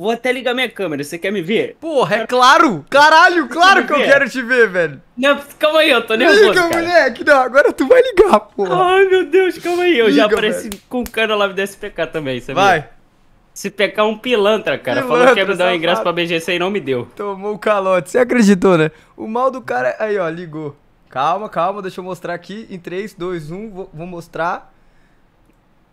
Vou até ligar minha câmera, você quer me ver? Porra, é claro! Caralho, claro que eu quero te ver, velho! Não, calma aí, eu tô nervoso, Liga, cara. moleque! Não, agora tu vai ligar, porra! Ai, meu Deus, calma aí, eu Liga, já apareci velho. com cara lá do SPK também, sabia? Vai! Se pecar é um pilantra, cara. Pilantra, Falou que ia me dar um ingresso pra BGC e não me deu. Tomou o calote. Você acreditou, né? O mal do cara... É, aí, ó, ligou. Calma, calma. Deixa eu mostrar aqui. Em 3, 2, 1. Vou, vou mostrar.